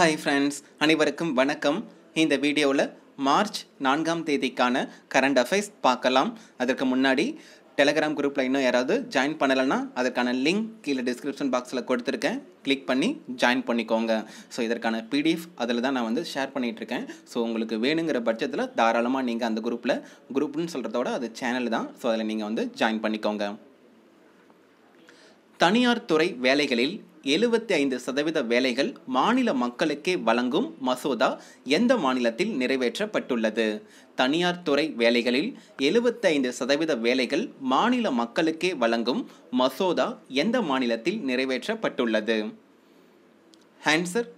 hi friends அனைவருக்கும் வணக்கம் இந்த வீடியோவில் மார்ச் நான்காம் தேதிக்கான கரண்ட் அஃபேர்ஸ் பார்க்கலாம் அதற்கு முன்னாடி டெலகிராம் குரூப்பில் இன்னும் யாராவது ஜாயின் பண்ணலைன்னா அதற்கான லிங்க் கீழே டிஸ்கிரிப்ஷன் பாக்ஸில் கொடுத்துருக்கேன் கிளிக் பண்ணி ஜாயின் பண்ணிக்கோங்க ஸோ இதற்கான பிடிஎஃப் அதில் தான் நான் வந்து ஷேர் பண்ணிகிட்ருக்கேன் ஸோ உங்களுக்கு வேணுங்கிற பட்சத்தில் தாராளமாக நீங்கள் அந்த குரூப்பில் குரூப்னு சொல்கிறதோட அது சேனல் தான் ஸோ அதில் நீங்கள் வந்து ஜாயின் பண்ணிக்கோங்க தனியார் துறை வேலைகளில் எழுபத்தி ஐந்து சதவீத வேலைகள் மாநில மக்களுக்கே வழங்கும் மசோதா எந்த மாநிலத்தில் நிறைவேற்றப்பட்டுள்ளது தனியார் துறை வேலைகளில் எழுபத்தைந்து சதவீத வேலைகள் மாநில மக்களுக்கே வழங்கும் மசோதா எந்த மாநிலத்தில் நிறைவேற்றப்பட்டுள்ளது ஆன்சர்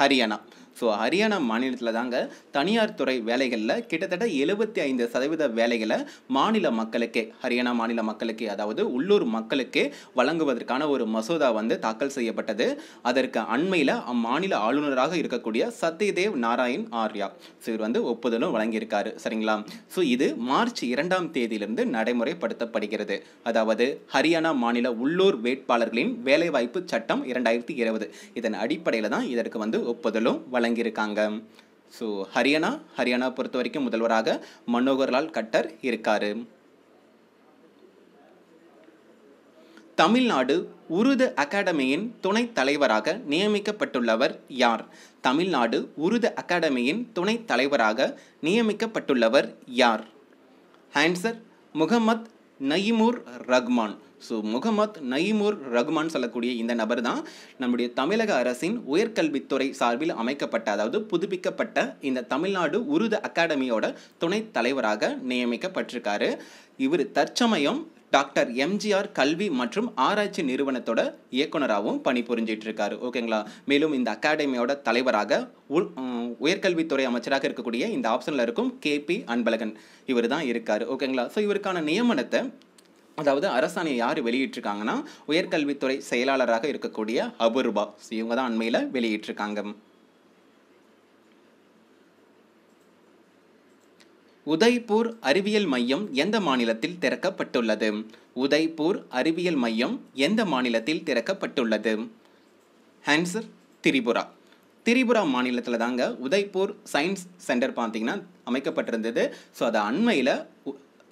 ஹரியானா ஸோ ஹரியானா மாநிலத்தில் தாங்க தனியார் துறை வேலைகளில் கிட்டத்தட்ட எழுபத்தி ஐந்து சதவீத வேலைகளை மாநில மக்களுக்கே ஹரியானா மாநில மக்களுக்கே அதாவது உள்ளூர் மக்களுக்கே வழங்குவதற்கான ஒரு மசோதா வந்து தாக்கல் செய்யப்பட்டது அதற்கு அண்மையில் அம்மாநில ஆளுநராக இருக்கக்கூடிய சத்யதேவ் நாராயண் ஆர்யா ஸோ இவர் வந்து ஒப்புதலும் வழங்கியிருக்காரு சரிங்களா ஸோ இது மார்ச் இரண்டாம் தேதியிலிருந்து நடைமுறைப்படுத்தப்படுகிறது அதாவது ஹரியானா மாநில உள்ளூர் வேட்பாளர்களின் வேலைவாய்ப்பு சட்டம் இரண்டாயிரத்தி இருபது இதன் அடிப்படையில் தான் இதற்கு வந்து ஒப்புதலும் வழங்க வழங்கியிருக்காங்க ஸோ ஹரியானா ஹரியானா பொறுத்த வரைக்கும் முதல்வராக மனோகர்லால் கட்டர் இருக்கார் தமிழ்நாடு உருது அகாடமியின் துணைத் தலைவராக நியமிக்கப்பட்டுள்ளவர் யார் தமிழ்நாடு உருது அகாடமியின் துணைத் தலைவராக நியமிக்கப்பட்டுள்ளவர் யார் ஆன்சர் முகமத் நயிமுர் ரஹ்மான் ஸோ முகமத் நயிமுர் ரகுமான் சொல்லக்கூடிய இந்த நபர் தான் நம்முடைய தமிழக அரசின் உயர்கல்வித்துறை சார்பில் அமைக்கப்பட்ட அதாவது புதுப்பிக்கப்பட்ட இந்த தமிழ்நாடு உருது அகாடமியோட துணைத் தலைவராக நியமிக்கப்பட்டிருக்காரு இவர் தற்சமயம் டாக்டர் எம்ஜிஆர் கல்வி மற்றும் ஆராய்ச்சி நிறுவனத்தோட இயக்குனராகவும் பணிபுரிஞ்சிட்டு இருக்காரு ஓகேங்களா மேலும் இந்த அகாடமியோட தலைவராக உள் உயர்கல்வித்துறை அமைச்சராக இருக்கக்கூடிய இந்த ஆப்ஷனில் இருக்கும் கேபி அன்பழகன் இவர் தான் இருக்கார் ஓகேங்களா ஸோ இவருக்கான நியமனத்தை அதாவது அரசாணையை யார் வெளியிட்டிருக்காங்கன்னா உயர்கல்வித்துறை செயலாளராக இருக்கக்கூடிய அபூர்வா இவங்க தான் அண்மையில் வெளியிட்டிருக்காங்க உதய்பூர் அறிவியல் மையம் எந்த மாநிலத்தில் திறக்கப்பட்டுள்ளது உதய்பூர் அறிவியல் மையம் எந்த மாநிலத்தில் திறக்கப்பட்டுள்ளது ஆன்சர் திரிபுரா திரிபுரா மாநிலத்தில் தாங்க உதய்பூர் சயின்ஸ் சென்டர் பார்த்தீங்கன்னா அமைக்கப்பட்டிருந்தது ஸோ அது அண்மையில்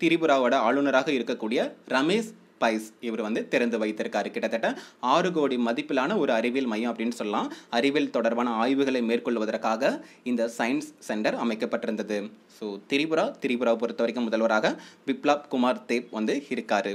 திரிபுராவோட ஆளுநராக இருக்கக்கூடிய ரமேஷ் ஸ்பைஸ் இவர் வந்து திறந்து வைத்திருக்காரு கிட்டத்தட்ட ஆறு கோடி மதிப்பிலான ஒரு அறிவியல் மையம் அப்படின்னு சொல்லலாம் அறிவியல் தொடர்பான ஆய்வுகளை மேற்கொள்வதற்காக இந்த சயின்ஸ் சென்டர் அமைக்கப்பட்டிருந்தது ஸோ திரிபுரா திரிபுரா பொறுத்த வரைக்கும் முதல்வராக பிப்லாப் குமார் தேப் வந்து இருக்காரு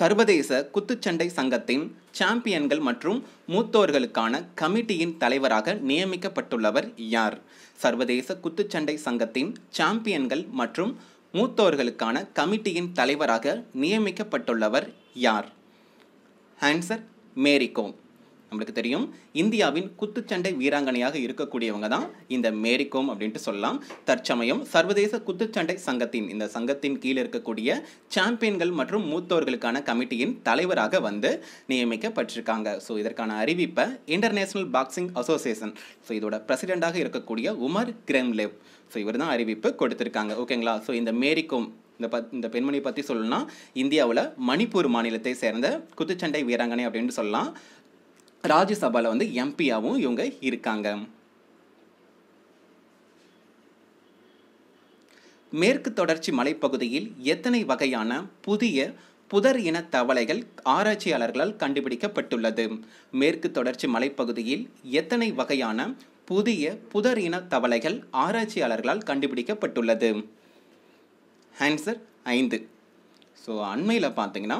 சர்வதேச குத்துச்சண்டை சங்கத்தின் சாம்பியன்கள் மற்றும் மூத்தோர்களுக்கான கமிட்டியின் தலைவராக நியமிக்கப்பட்டுள்ளவர் யார் சர்வதேச குத்துச்சண்டை சங்கத்தின் சாம்பியன்கள் மற்றும் மூத்தோர்களுக்கான கமிட்டியின் தலைவராக நியமிக்கப்பட்டுள்ளவர் யார் ஆன்சர் மேரிகோம் நம்மளுக்கு தெரியும் இந்தியாவின் குத்துச்சண்டை வீராங்கனையாக இருக்கக்கூடியவங்க தான் இந்த மேரிகோம் அப்படின்ட்டு சொல்லலாம் தற்சமயம் சர்வதேச குத்துச்சண்டை சங்கத்தின் இந்த சங்கத்தின் கீழே இருக்கக்கூடிய சாம்பியன்கள் மற்றும் மூத்தோர்களுக்கான கமிட்டியின் தலைவராக வந்து நியமிக்கப்பட்டிருக்காங்க ஸோ இதற்கான அறிவிப்பை இன்டர்நேஷனல் பாக்ஸிங் அசோசியேஷன் ஸோ இதோட பிரசிடெண்டாக இருக்கக்கூடிய உமர் கிரெம்லேவ் ஸோ இவர் தான் அறிவிப்பு கொடுத்துருக்காங்க ஓகேங்களா ஸோ இந்த மேரிகோம் இந்த பத் இந்த பெண்மணியை பற்றி சொல்லணும்னா இந்தியாவில் மணிப்பூர் மாநிலத்தை சேர்ந்த குத்துச்சண்டை வீராங்கனை அப்படின்னு சொல்லலாம் ராஜ்யசபாவில் வந்து எம்பியாகவும் இவங்க இருக்காங்க மேற்கு தொடர்ச்சி மலைப்பகுதியில் எத்தனை வகையான புதிய புதர் இன தவளைகள் ஆராய்ச்சியாளர்களால் கண்டுபிடிக்கப்பட்டுள்ளது மேற்கு தொடர்ச்சி மலைப்பகுதியில் எத்தனை வகையான புதிய புதர் இன தவளைகள் ஆராய்ச்சியாளர்களால் கண்டுபிடிக்கப்பட்டுள்ளது ஆன்சர் ஐந்து ஸோ அண்மையில் பார்த்தீங்கன்னா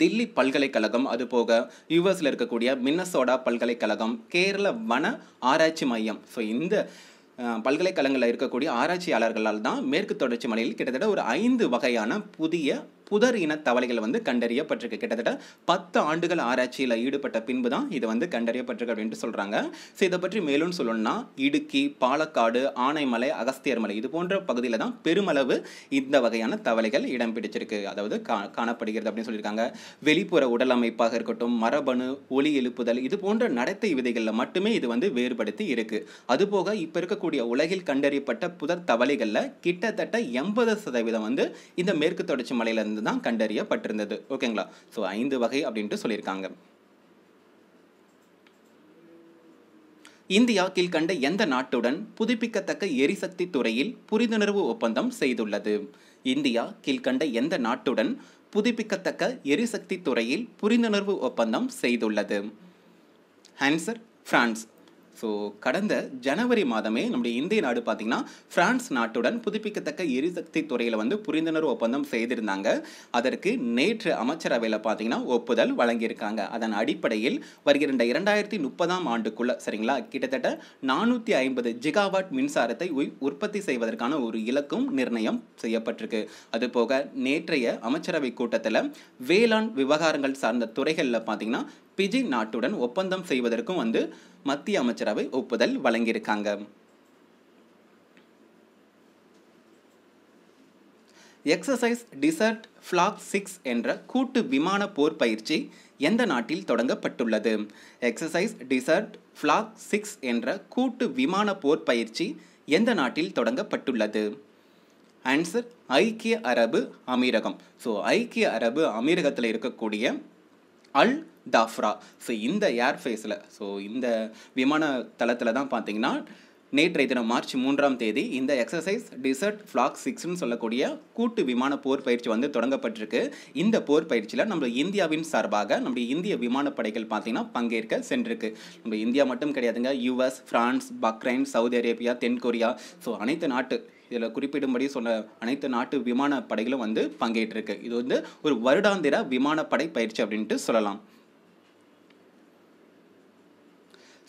தில்லி பல்கலைக்கழகம் அதுபோக யூஎஸில் இருக்கக்கூடிய மின்னசோடா பல்கலைக்கழகம் கேரள வன ஆராய்ச்சி மையம் ஸோ இந்த பல்கலைக்கழகங்களில் இருக்கக்கூடிய ஆராய்ச்சியாளர்களால் தான் மேற்கு தொடர்ச்சி மலையில் கிட்டத்தட்ட ஒரு ஐந்து வகையான புதிய புதர் இன தவளைகள் வந்து கண்டறியப்பட்டிருக்கு கிட்டத்தட்ட பத்து ஆண்டுகள் ஆராய்ச்சியில் ஈடுபட்ட பின்பு தான் இது வந்து கண்டறியப்பட்டிருக்கு அப்படின்ட்டு சொல்கிறாங்க ஸோ இதை பற்றி மேலும் சொல்லணும்னா இடுக்கி பாலக்காடு ஆனைமலை அகஸ்தியர் மலை இது போன்ற பகுதியில் தான் பெருமளவு இந்த வகையான தவளைகள் இடம் பிடிச்சிருக்கு அதாவது கா காணப்படுகிறது அப்படின்னு சொல்லியிருக்காங்க வெளிப்புற உடலமைப்பாக இருக்கட்டும் மரபணு ஒலி எழுப்புதல் இது போன்ற நடத்தை விதைகளில் மட்டுமே இது வந்து வேறுபடுத்தி இருக்குது அதுபோக இப்போ இருக்கக்கூடிய உலகில் கண்டறியப்பட்ட புதர் தவளைகளில் கிட்டத்தட்ட எண்பது சதவீதம் வந்து இந்த மேற்கு தொடர்ச்சி மலையிலிருந்து இருந்து தான் கண்டறியப்பட்டிருந்தது ஓகேங்களா ஸோ ஐந்து வகை அப்படின்ட்டு சொல்லியிருக்காங்க இந்தியா கீழ்கண்ட எந்த நாட்டுடன் புதுப்பிக்கத்தக்க எரிசக்தி துறையில் புரிந்துணர்வு ஒப்பந்தம் செய்துள்ளது இந்தியா கீழ்கண்ட எந்த நாட்டுடன் புதுப்பிக்கத்தக்க எரிசக்தி துறையில் புரிந்துணர்வு ஒப்பந்தம் செய்துள்ளது ஆன்சர் பிரான்ஸ் ஸோ கடந்த ஜனவரி மாதமே நம்முடைய இந்திய நாடு பார்த்திங்கன்னா ஃப்ரான்ஸ் நாட்டுடன் புதுப்பிக்கத்தக்க எரிசக்தி துறையில் வந்து புரிந்துணர்வு ஒப்பந்தம் செய்திருந்தாங்க அதற்கு நேற்று அமைச்சரவையில் பார்த்திங்கன்னா ஒப்புதல் வழங்கியிருக்காங்க அதன் அடிப்படையில் வருகிற இரண்டாயிரத்தி முப்பதாம் ஆண்டுக்குள்ளே சரிங்களா கிட்டத்தட்ட நானூற்றி ஐம்பது ஜிகாவாட் மின்சாரத்தை உற்பத்தி செய்வதற்கான ஒரு இலக்கும் நிர்ணயம் செய்யப்பட்டிருக்கு அதுபோக நேற்றைய அமைச்சரவை கூட்டத்தில் வேளாண் விவகாரங்கள் சார்ந்த துறைகளில் பார்த்திங்கன்னா பிஜி நாட்டுடன் ஒப்பந்தம் செய்வதற்கும் வந்து மத்திய அமைச்சரவை ஒப்புதல் வழங்கியிருக்காங்க எக்ஸசைஸ் டிசர்ட் ஃப்ளாக் சிக்ஸ் என்ற கூட்டு விமான போர் பயிற்சி எந்த நாட்டில் தொடங்கப்பட்டுள்ளது எக்ஸசைஸ் டிசர்ட் ஃப்ளாக் சிக்ஸ் என்ற கூட்டு விமான போர் பயிற்சி எந்த நாட்டில் தொடங்கப்பட்டுள்ளது ஆன்சர் ஐக்கிய அரபு அமீரகம் ஸோ ஐக்கிய அரபு அமீரகத்தில் இருக்கக்கூடிய அல் தாஃப்ரா ஸோ இந்த ஏர்ஃபேஸில் ஸோ இந்த விமான தளத்தில் தான் பார்த்தீங்கன்னா நேற்றைய தினம் மார்ச் மூன்றாம் தேதி இந்த எக்ஸசைஸ் டிசர்ட் ஃப்ளாக் சிக்ஸ்னு சொல்லக்கூடிய கூட்டு விமான போர் பயிற்சி வந்து தொடங்கப்பட்டிருக்கு இந்த போர் பயிற்சியில் நம்ம இந்தியாவின் சார்பாக நம்முடைய இந்திய விமானப்படைகள் பார்த்திங்கன்னா பங்கேற்க சென்றிருக்கு நம்ம இந்தியா மட்டும் கிடையாதுங்க US France Bahrain Saudi Arabia தென்கொரியா ஸோ அனைத்து நாட்டு இதில் குறிப்பிடும்படி சொன்ன அனைத்து நாட்டு விமானப்படைகளும் வந்து பங்கேற்றிருக்கு இது வந்து ஒரு வருடாந்திர விமானப்படை பயிற்சி அப்படின்ட்டு சொல்லலாம்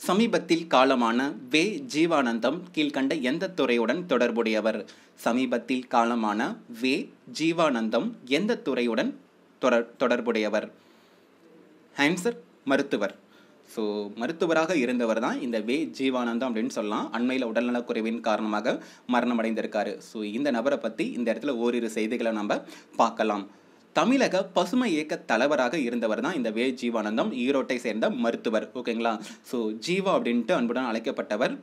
சமீபத்தில் காலமான வே ஜீவானந்தம் கீழ்கண்ட எந்த துறையுடன் தொடர்புடையவர் சமீபத்தில் காலமான வே ஜீவானந்தம் எந்த துறையுடன் தொடர் தொடர்புடையவர் ஆன்சர் மருத்துவர் ஸோ மருத்துவராக இருந்தவர் தான் இந்த வே ஜீவானந்தம் அப்படின்னு சொல்லலாம் அண்மையில் உடல்நலக்குறைவின் காரணமாக மரணமடைந்திருக்காரு ஸோ இந்த நபரை பற்றி இந்த இடத்துல ஓரிரு செய்திகளை நம்ம பார்க்கலாம் தமிழக பசுமை இயக்க தலைவராக இருந்தவர் தான் இந்த வே ஜீவானந்தம் ஈரோட்டை சேர்ந்த மருத்துவர் ஓகேங்களா ஸோ ஜீவா அப்படின்ட்டு அன்புடன் அழைக்கப்பட்டவர்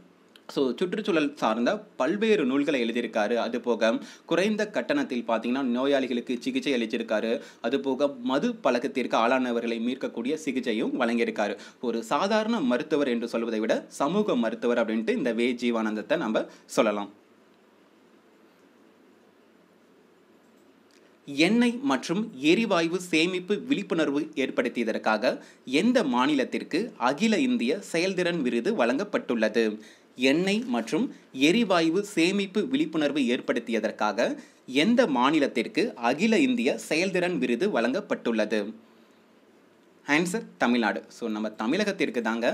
ஸோ சுற்றுச்சூழல் சார்ந்த பல்வேறு நூல்களை எழுதியிருக்காரு அது போக குறைந்த கட்டணத்தில் பார்த்தீங்கன்னா நோயாளிகளுக்கு சிகிச்சை அளிச்சிருக்காரு அது போக மது பழக்கத்திற்கு ஆளானவர்களை மீட்கக்கூடிய சிகிச்சையும் வழங்கியிருக்காரு ஒரு சாதாரண மருத்துவர் என்று சொல்வதை விட சமூக மருத்துவர் அப்படின்ட்டு இந்த வே ஜீவானந்தத்தை நம்ம சொல்லலாம் எண்ணெய் மற்றும் எரிவாயு சேமிப்பு விழிப்புணர்வு ஏற்படுத்தியதற்காக எந்த மாநிலத்திற்கு அகில இந்திய செயல்திறன் விருது வழங்கப்பட்டுள்ளது எண்ணெய் மற்றும் எரிவாயு சேமிப்பு விழிப்புணர்வு ஏற்படுத்தியதற்காக எந்த மாநிலத்திற்கு அகில இந்திய செயல்திறன் விருது வழங்கப்பட்டுள்ளது ஆன்சர் தமிழ்நாடு ஸோ நம்ம தமிழகத்திற்கு தாங்க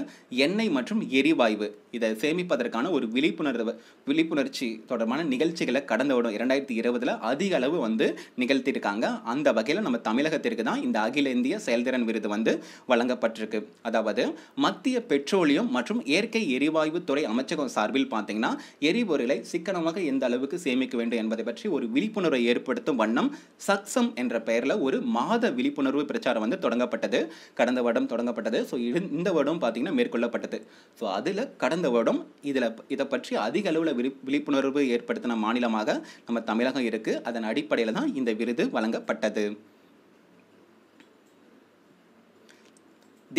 எண்ணெய் மற்றும் எரிவாயு இதை சேமிப்பதற்கான ஒரு விழிப்புணர்வு விழிப்புணர்ச்சி தொடர்பான நிகழ்ச்சிகளை கடந்த வருடம் இரண்டாயிரத்தி இருபதில் அதிக அளவு வந்து நிகழ்த்தியிருக்காங்க அந்த வகையில் நம்ம தமிழகத்திற்கு தான் இந்த அகில இந்திய செயல்திறன் விருது வந்து வழங்கப்பட்டிருக்கு அதாவது மத்திய பெட்ரோலியம் மற்றும் இயற்கை எரிவாயு துறை அமைச்சகம் சார்பில் பார்த்தீங்கன்னா எரிபொருளை சிக்கனமாக எந்த அளவுக்கு சேமிக்க வேண்டும் என்பதை பற்றி ஒரு விழிப்புணர்வை ஏற்படுத்தும் வண்ணம் சக்சம் என்ற பெயரில் ஒரு மாத விழிப்புணர்வு பிரச்சாரம் வந்து தொடங்கப்பட்டது கடந்த வருடம் தொடங்கப்பட்டது ஸோ இந்த வருடம் பார்த்தீங்கன்னா மேற்கொள்ளப்பட்டது ஸோ அதில் கடந்த வருடம் இதில் இதை பற்றி அதிக அளவில் விழிப்புணர்வு ஏற்படுத்தின மாநிலமாக நம்ம தமிழகம் இருக்குது அதன் அடிப்படையில் தான் இந்த விருது வழங்கப்பட்டது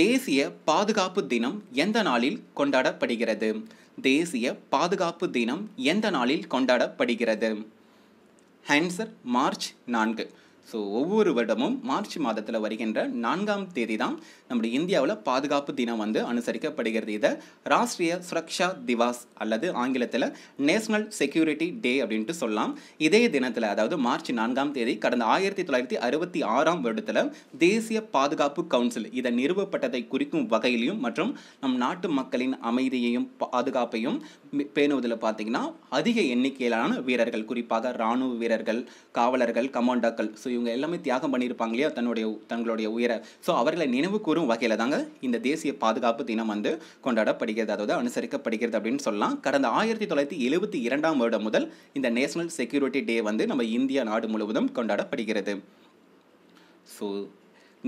தேசிய பாதுகாப்பு தினம் எந்த நாளில் கொண்டாடப்படுகிறது தேசிய பாதுகாப்பு தினம் எந்த நாளில் கொண்டாடப்படுகிறது ஹேன்சர் மார்ச் நான்கு ஸோ ஒவ்வொரு வருடமும் மார்ச் மாதத்தில் வருகின்ற நான்காம் தேதி தான் நம்முடைய இந்தியாவில் பாதுகாப்பு தினம் வந்து அனுசரிக்கப்படுகிறது இதை ராஷ்ட்ரிய சுரக்ஷா திவாஸ் அல்லது ஆங்கிலத்தில் நேஷனல் செக்யூரிட்டி டே அப்படின்ட்டு சொல்லலாம் இதே தினத்தில் அதாவது மார்ச் நான்காம் தேதி கடந்த ஆயிரத்தி தொள்ளாயிரத்தி அறுபத்தி ஆறாம் வருடத்தில் தேசிய பாதுகாப்பு கவுன்சில் இதை நிறுவப்பட்டதை குறிக்கும் வகையிலையும் மற்றும் நம் நாட்டு மக்களின் அமைதியையும் பாதுகாப்பையும் பேணுவதில் பார்த்தீங்கன்னா அதிக எண்ணிக்கையிலான வீரர்கள் குறிப்பாக இராணுவ வீரர்கள் காவலர்கள் கமாண்டாக்கள் ஸோ இவங்க எல்லாமே தியாகம் பண்ணியிருப்பாங்க இல்லையா தன்னுடைய தங்களுடைய உயிரை ஸோ அவர்களை நினைவு கூறும் வகையில் தாங்க இந்த தேசிய பாதுகாப்பு தினம் வந்து கொண்டாடப்படுகிறது அதாவது அனுசரிக்கப்படுகிறது அப்படின்னு சொல்லலாம் கடந்த ஆயிரத்தி தொள்ளாயிரத்தி எழுபத்தி இரண்டாம் வருடம் முதல் இந்த நேஷனல் செக்யூரிட்டி டே வந்து நம்ம இந்தியா நாடு முழுவதும் கொண்டாடப்படுகிறது ஸோ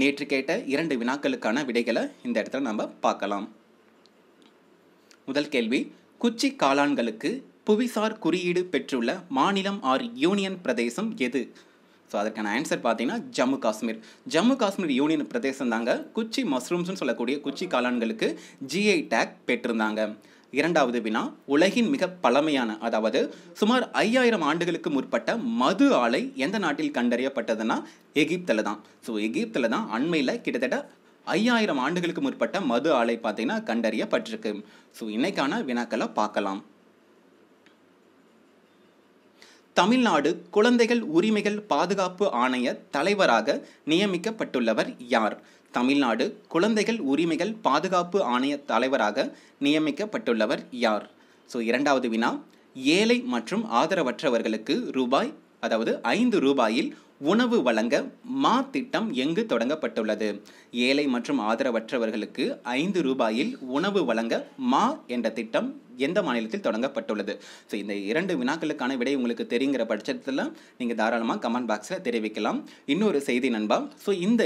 நேற்று கேட்ட இரண்டு வினாக்களுக்கான விடைகளை இந்த இடத்துல நம்ம பார்க்கலாம் முதல் கேள்வி குச்சி காளான்களுக்கு புவிசார் குறியீடு பெற்றுள்ள மாநிலம் ஆர் யூனியன் பிரதேசம் எது ஸோ அதற்கான ஆன்சர் பார்த்தீங்கன்னா ஜம்மு காஷ்மீர் ஜம்மு காஷ்மீர் யூனியன் பிரதேசம் தாங்க குச்சி மஷ்ரூம்ஸ்னு சொல்லக்கூடிய குச்சி காளான்களுக்கு ஜிஐ டேக் பெற்றிருந்தாங்க இரண்டாவது வினா உலகின் மிக பழமையான அதாவது சுமார் ஐயாயிரம் ஆண்டுகளுக்கு முற்பட்ட மது ஆலை எந்த நாட்டில் கண்டறியப்பட்டதுன்னா எகிப்தில் தான் ஸோ எகிப்தில் தான் அண்மையில் கிட்டத்தட்ட ஐயாயிரம் ஆண்டுகளுக்கு முற்பட்ட மது ஆலை பார்த்தீங்கன்னா கண்டறியப்பட்டிருக்கு ஸோ இன்னைக்கான வினாக்களை பார்க்கலாம் தமிழ்நாடு குழந்தைகள் உரிமைகள் பாதுகாப்பு ஆணைய தலைவராக நியமிக்கப்பட்டுள்ளவர் யார் தமிழ்நாடு குழந்தைகள் உரிமைகள் பாதுகாப்பு ஆணைய தலைவராக நியமிக்கப்பட்டுள்ளவர் யார் ஸோ இரண்டாவது வினா ஏழை மற்றும் ஆதரவற்றவர்களுக்கு ரூபாய் அதாவது ஐந்து ரூபாயில் உணவு வழங்க மா திட்டம் எங்கு தொடங்கப்பட்டுள்ளது ஏழை மற்றும் ஆதரவற்றவர்களுக்கு ஐந்து ரூபாயில் உணவு வழங்க மா என்ற திட்டம் எந்த மாநிலத்தில் தொடங்கப்பட்டுள்ளது ஸோ இந்த இரண்டு வினாக்களுக்கான விடை உங்களுக்கு தெரிங்கிற பட்சத்தில் நீங்கள் தாராளமாக கமெண்ட் பாக்ஸில் தெரிவிக்கலாம் இன்னொரு செய்தி நண்பா ஸோ இந்த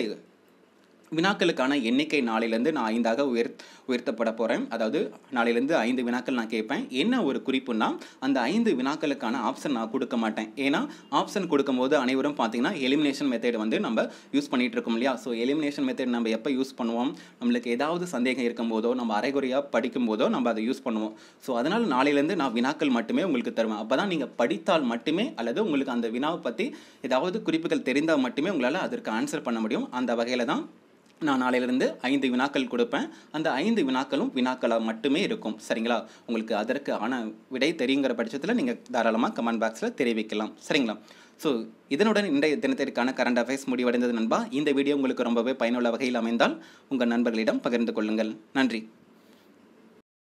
வினாக்களுக்கான எண்ணிக்கை நாளையிலேருந்து நான் ஐந்தாக உயர் உயர்த்தப்பட போகிறேன் அதாவது நாளையிலேருந்து ஐந்து வினாக்கள் நான் கேட்பேன் என்ன ஒரு குறிப்புனா அந்த ஐந்து வினாக்களுக்கான ஆப்ஷன் நான் கொடுக்க மாட்டேன் ஏன்னா ஆப்ஷன் கொடுக்கும்போது அனைவரும் பார்த்தீங்கன்னா எலிமினேஷன் மெத்தட் வந்து நம்ம யூஸ் பண்ணிகிட்டு இருக்கோம் இல்லையா ஸோ எலிமினேஷன் மெத்தட் நம்ம எப்போ யூஸ் பண்ணுவோம் நம்மளுக்கு ஏதாவது சந்தேகம் இருக்கும்போதோ நம்ம அரைகுறையாக படிக்கும்போதோ நம்ம அதை யூஸ் பண்ணுவோம் ஸோ அதனால் நாளையிலேருந்து நான் வினாக்கள் மட்டுமே உங்களுக்கு தருவேன் அப்போ தான் நீங்கள் படித்தால் மட்டுமே அல்லது உங்களுக்கு அந்த வினாவை பற்றி ஏதாவது குறிப்புகள் தெரிந்தால் மட்டுமே உங்களால் அதற்கு ஆன்சர் பண்ண முடியும் அந்த வகையில் தான் நான் நாளையிலிருந்து ஐந்து வினாக்கள் கொடுப்பேன் அந்த ஐந்து வினாக்களும் வினாக்களாக மட்டுமே இருக்கும் சரிங்களா உங்களுக்கு அதற்கு ஆன விடை தெரியுங்கிற பட்சத்தில் நீங்கள் தாராளமாக கமெண்ட் பாக்ஸில் தெரிவிக்கலாம் சரிங்களா ஸோ இதனுடன் இன்றைய தினத்திற்கான கரண்ட் அஃபேர்ஸ் முடிவடைந்தது நண்பா இந்த வீடியோ உங்களுக்கு ரொம்பவே பயனுள்ள வகையில் அமைந்தால் உங்கள் நண்பர்களிடம் பகிர்ந்து கொள்ளுங்கள் நன்றி